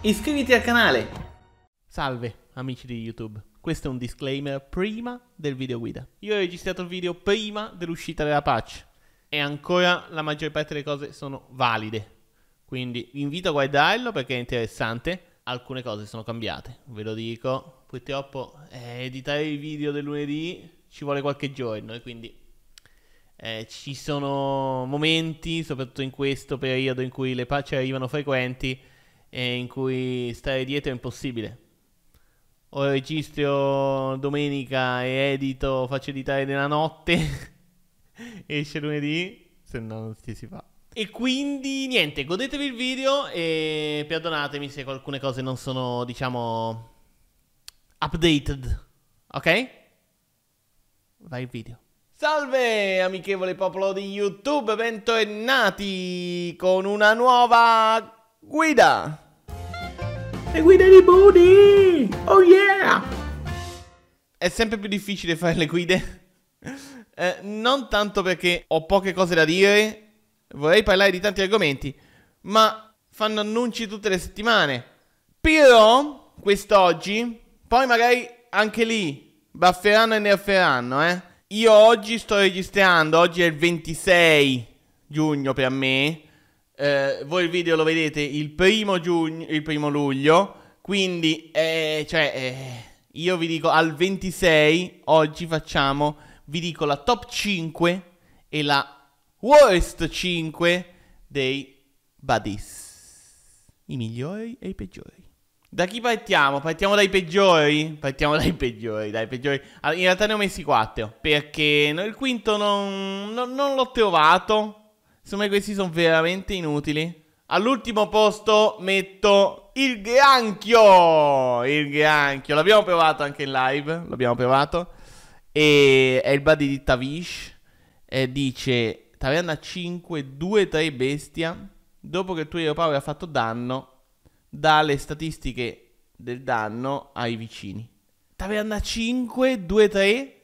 Iscriviti al canale! Salve amici di YouTube, questo è un disclaimer prima del video guida. Io ho registrato il video prima dell'uscita della patch e ancora la maggior parte delle cose sono valide. Quindi vi invito a guardarlo perché è interessante. Alcune cose sono cambiate, ve lo dico. Purtroppo eh, editare il video del lunedì ci vuole qualche giorno e quindi eh, ci sono momenti, soprattutto in questo periodo in cui le patch arrivano frequenti, e in cui stare dietro è impossibile. O registro domenica e edito, faccio editare nella notte, esce lunedì, se no non si fa. E quindi niente, godetevi il video e perdonatemi se alcune cose non sono, diciamo, updated. Ok? Vai il video. Salve amichevole popolo di YouTube, bentornati con una nuova guida. Le guide di Buddy! Oh yeah! È sempre più difficile fare le guide. eh, non tanto perché ho poche cose da dire, vorrei parlare di tanti argomenti, ma fanno annunci tutte le settimane. Però, quest'oggi, poi magari anche lì, bafferanno e nerferanno, eh. Io oggi sto registrando, oggi è il 26 giugno per me, eh, voi il video lo vedete il primo, giugno, il primo luglio, quindi eh, cioè, eh, io vi dico al 26, oggi facciamo, vi dico la top 5 e la worst 5 dei buddies, i migliori e i peggiori. Da chi partiamo? Partiamo dai peggiori? Partiamo dai peggiori, dai peggiori. Allora, ah, in realtà ne ho messi 4 perché il quinto non, non, non l'ho trovato, Secondo me questi sono veramente inutili. All'ultimo posto metto il granchio. Il granchio. L'abbiamo provato anche in live. L'abbiamo provato. E è il buddy di Tavish. Eh, dice Taverna 5, 2, 3 bestia. Dopo che il tuo aeropower ha fatto danno, dà le statistiche del danno ai vicini. Taverna 5, 2, 3.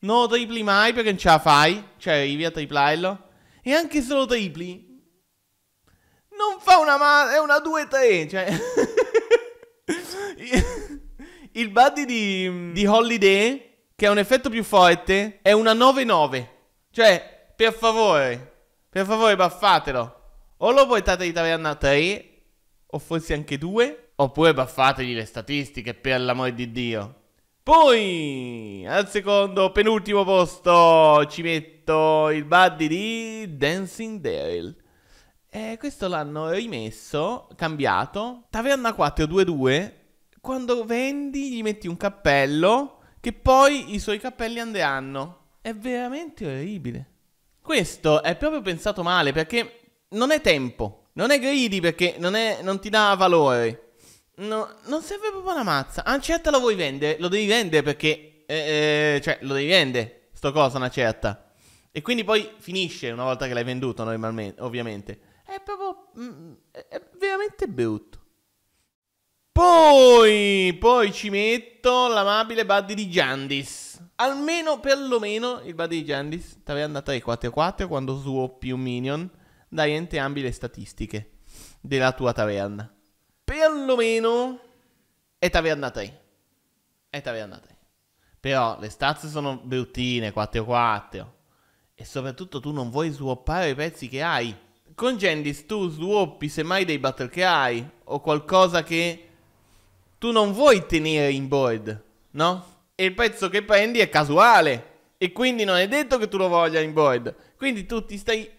No, tripli mai perché non ce la fai. Cioè, arrivi a triplarlo. E anche solo tripli. Non fa una mano, è una 2-3. Cioè... Il buddy di, di Holiday, che ha un effetto più forte, è una 9-9. Cioè, per favore, per favore, baffatelo. O lo portate di taverna 3, o forse anche 2, oppure baffategli le statistiche, per l'amor di Dio. Poi al secondo, penultimo posto ci metto il buddy di Dancing Daryl. E questo l'hanno rimesso, cambiato. Taverna 4 2-2. quando vendi gli metti un cappello che poi i suoi cappelli andranno. È veramente orribile. Questo è proprio pensato male perché non è tempo. Non è greedy perché non, è, non ti dà valore. No, non serve proprio una mazza. Ah, Ancetta lo vuoi vendere? Lo devi vendere perché... Eh, eh cioè, lo devi vendere. Sto cosa, una certa. E quindi poi finisce una volta che l'hai venduto, normalmente, ovviamente. È proprio... Mh, mm, è veramente brutto. Poi, poi ci metto l'amabile Buddy di Giandis. Almeno, perlomeno, il Buddy di Giandis ti aveva andato ai 4-4 quando suo più minion. Dai entrambi le statistiche della tua taverna perlomeno è taverna 3. È taverna 3. Però le stazze sono bruttine, 4-4. E soprattutto tu non vuoi swappare i pezzi che hai. Con Gendis tu swappi semmai dei battle che hai. O qualcosa che tu non vuoi tenere in board. No? E il pezzo che prendi è casuale. E quindi non è detto che tu lo voglia in board. Quindi tu ti stai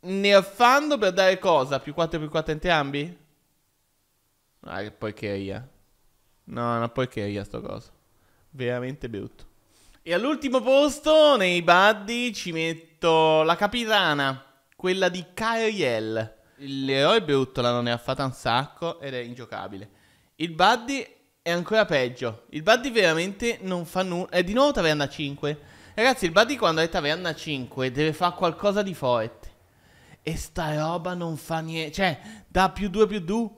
nerfando per dare cosa? Più 4 più 4 entrambi? Ah, che porcheria. No, una porcheria sto coso. Veramente brutto. E all'ultimo posto, nei buddy, ci metto la capitana, quella di Kyriel. L'eroe brutto la non ne ha fatta un sacco ed è ingiocabile. Il buddy è ancora peggio. Il buddy veramente non fa nulla. È di nuovo taverna 5. Ragazzi, il buddy quando è taverna 5 deve fare qualcosa di forte. E sta roba non fa niente. Cioè, da più 2 più 2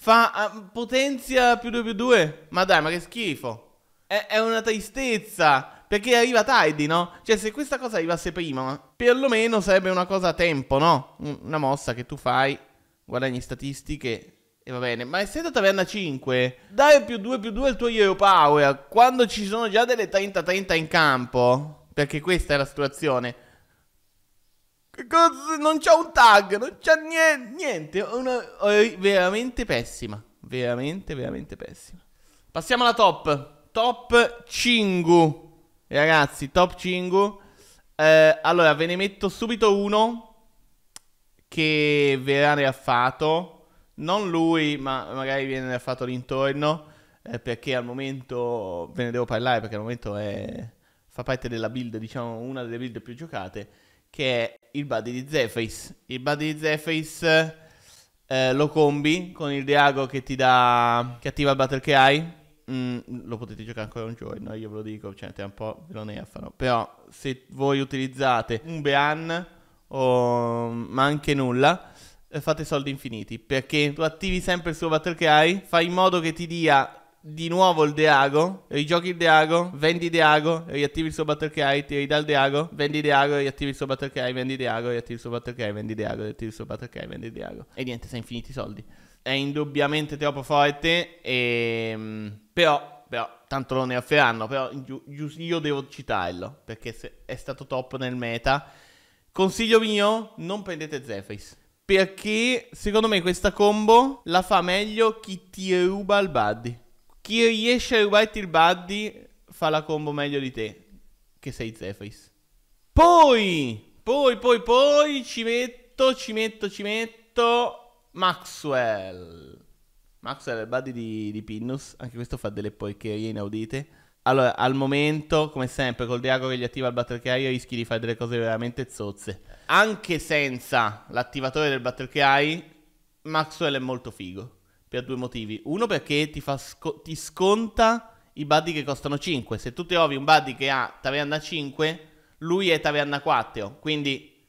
Fa uh, potenzia più 2 più 2. Ma dai, ma che schifo. È, è una tristezza. Perché arriva tardi, no? Cioè, se questa cosa arrivasse prima, perlomeno sarebbe una cosa a tempo, no? Una mossa che tu fai, guadagni statistiche e va bene. Ma essendo taverna 5, dai più 2 più 2 al tuo hero power quando ci sono già delle 30-30 in campo. Perché questa è la situazione. Cosa? Non c'è un tag, non c'è niente. niente. Una, veramente pessima. Veramente, veramente pessima. Passiamo alla top. Top Cingu. Ragazzi, top Cingu. Eh, allora, ve ne metto subito uno che verrà reaffato. Non lui, ma magari viene reaffato l'intorno. Eh, perché al momento ve ne devo parlare perché al momento è, fa parte della build, diciamo, una delle build più giocate che è il buddy di Zephys. Il buddy di Zephys eh, lo combi con il Diago che ti dà. che attiva il battle che hai. Mm, lo potete giocare ancora un giorno, eh, io ve lo dico, cioè è un po' ve lo nerfano. Però se voi utilizzate un Bean o ma anche nulla, eh, fate soldi infiniti perché tu attivi sempre il suo battle che hai, fai in modo che ti dia di nuovo il Deago, rigiochi il Deago, vendi Deago, riattivi il suo battle cry, ti ridà il Deago, vendi Deago, riattivi il suo battle cry, vendi Deago, riattivi il suo battle cry, vendi Deago, riattivi il suo battle cry, vendi Deago. E niente, sei infiniti soldi. È indubbiamente troppo forte e... Ehm, però, però, tanto lo ne afferranno, però giu, giu, io devo citarlo, perché se è stato top nel meta. Consiglio mio, non prendete Zephys. Perché secondo me questa combo la fa meglio chi ti ruba il buddy. Chi riesce a rubarti il buddy fa la combo meglio di te, che sei Zephys. Poi, poi, poi, poi ci metto, ci metto, ci metto Maxwell. Maxwell è il buddy di, di Pinnus, anche questo fa delle porcherie inaudite. Allora, al momento, come sempre, col drago che gli attiva il Battle Cry rischi di fare delle cose veramente zozze. Anche senza l'attivatore del Battle Cry, Maxwell è molto figo per due motivi. Uno perché ti, sco- ti sconta i buddy che costano 5. Se tu trovi un buddy che ha taverna 5, lui è taverna 4. Quindi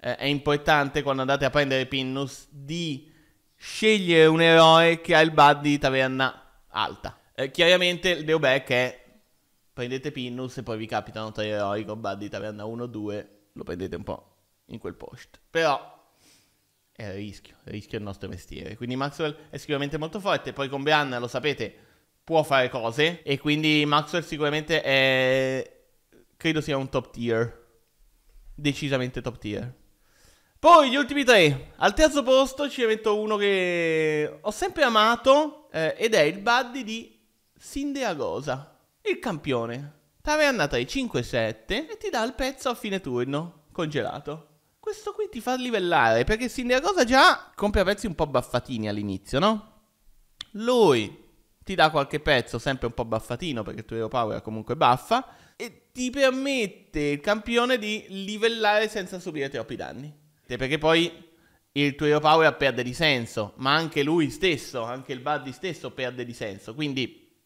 eh, è importante quando andate a prendere Pinnus di scegliere un eroe che ha il buddy di taverna alta. Eh, chiaramente il drawback è prendete Pinnus e poi vi capitano tre eroi con buddy taverna 1-2, lo prendete un po' in quel post. Però è il rischio, il rischio è il nostro mestiere. Quindi Maxwell è sicuramente molto forte, poi con Bean lo sapete, può fare cose e quindi Maxwell sicuramente è credo sia un top tier. Decisamente top tier. Poi gli ultimi tre. Al terzo posto ci metto uno che ho sempre amato eh, ed è il buddy di Sindeagosa, il campione. Tave è andata ai 5-7 e ti dà il pezzo a fine turno, congelato. Questo qui ti fa livellare perché Rosa già compra pezzi un po' baffatini all'inizio, no? Lui ti dà qualche pezzo sempre un po' baffatino perché il tuo hero power comunque baffa e ti permette il campione di livellare senza subire troppi danni. Perché poi il tuo hero power perde di senso, ma anche lui stesso, anche il buddy stesso perde di senso. Quindi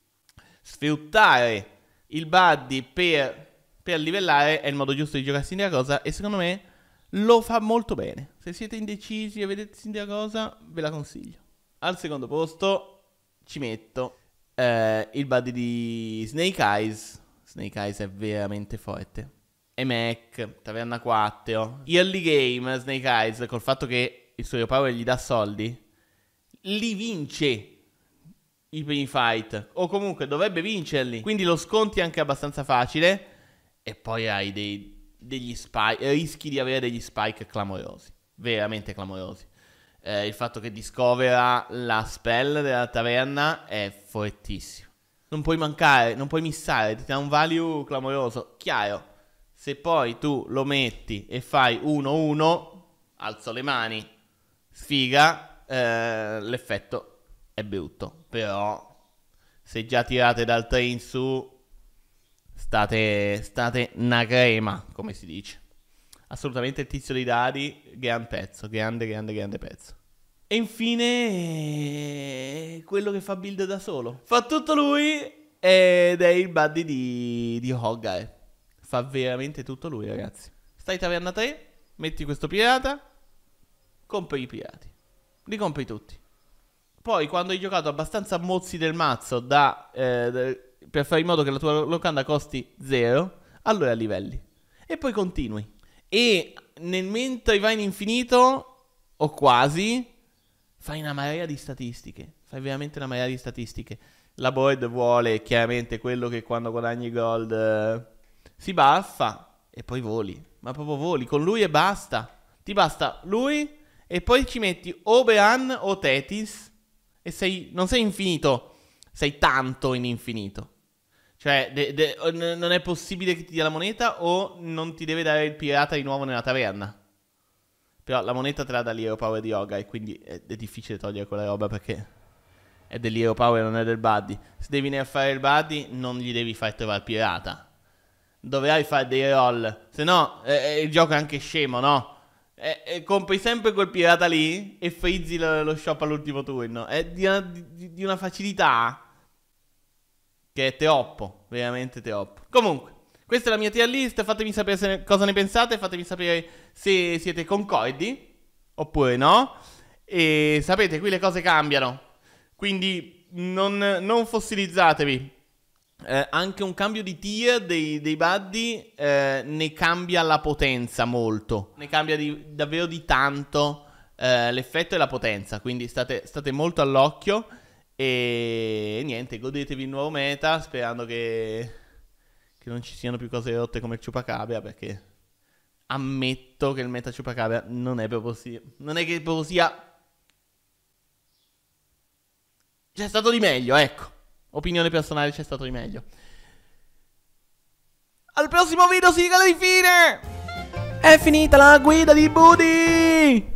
sfruttare il buddy per, per livellare è il modo giusto di giocare in Rosa e secondo me lo fa molto bene. Se siete indecisi e vedete sindaca cosa, ve la consiglio. Al secondo posto ci metto eh, il buddy di Snake Eyes. Snake Eyes è veramente forte. E Emac, Taverna 4, Early Game, Snake Eyes, col fatto che il suo power gli dà soldi, li vince i primi fight. O comunque dovrebbe vincerli. Quindi lo sconti anche abbastanza facile. E poi hai dei degli spike, eh, rischi di avere degli spike clamorosi, veramente clamorosi. Eh, il fatto che discovera la spell della taverna è fortissimo. Non puoi mancare, non puoi missare, ti dà un value clamoroso. Chiaro, se poi tu lo metti e fai 1-1, alzo le mani, sfiga, eh, l'effetto è brutto. Però se già tirate dal 3 in su state, state una crema, come si dice. Assolutamente il tizio dei dadi, gran pezzo, grande, grande, grande pezzo. E infine quello che fa build da solo. Fa tutto lui ed è il buddy di, di Hoggai. Fa veramente tutto lui, ragazzi. Stai taverna 3, metti questo pirata, compri i pirati. Li compri tutti. Poi quando hai giocato abbastanza mozzi del mazzo da... Eh, per fare in modo che la tua locanda costi zero, allora livelli. E poi continui. E nel mentre vai in infinito, o quasi, fai una marea di statistiche. Fai veramente una marea di statistiche. La board vuole chiaramente quello che quando guadagni gold eh, si baffa e poi voli. Ma proprio voli con lui e basta. Ti basta lui e poi ci metti o o Tetis e sei, non sei infinito, sei tanto in infinito. Cioè, de- de- non è possibile che ti dia la moneta o non ti deve dare il pirata di nuovo nella taverna. Però la moneta te la dà l'Hero Power di Yoga e quindi è, è, difficile togliere quella roba perché è dell'Hero Power, non è del Buddy. Se devi nerfare il Buddy, non gli devi far trovare il pirata. Dovrai fare dei roll. Se no, eh, il gioco è anche scemo, no? Eh, eh, compri sempre quel pirata lì e frizzi lo, lo shop all'ultimo turno. È di una, di, di una facilità che è teoppo, veramente teoppo. Comunque, questa è la mia tier list, fatemi sapere se, cosa ne pensate, fatemi sapere se siete concordi oppure no. E sapete, qui le cose cambiano, quindi non, non fossilizzatevi. Eh, anche un cambio di tier dei, dei buddy eh, ne cambia la potenza molto, ne cambia di, davvero di tanto eh, l'effetto e la potenza, quindi state, state molto all'occhio. E niente, godetevi il nuovo meta sperando che, che non ci siano più cose rotte come il Chupacabra perché ammetto che il meta Chupacabra non è proprio sia... Non è che proprio sia... C'è stato di meglio, ecco. Opinione personale, c'è stato di meglio. Al prossimo video, sigla di fine! È finita la guida di Buddy!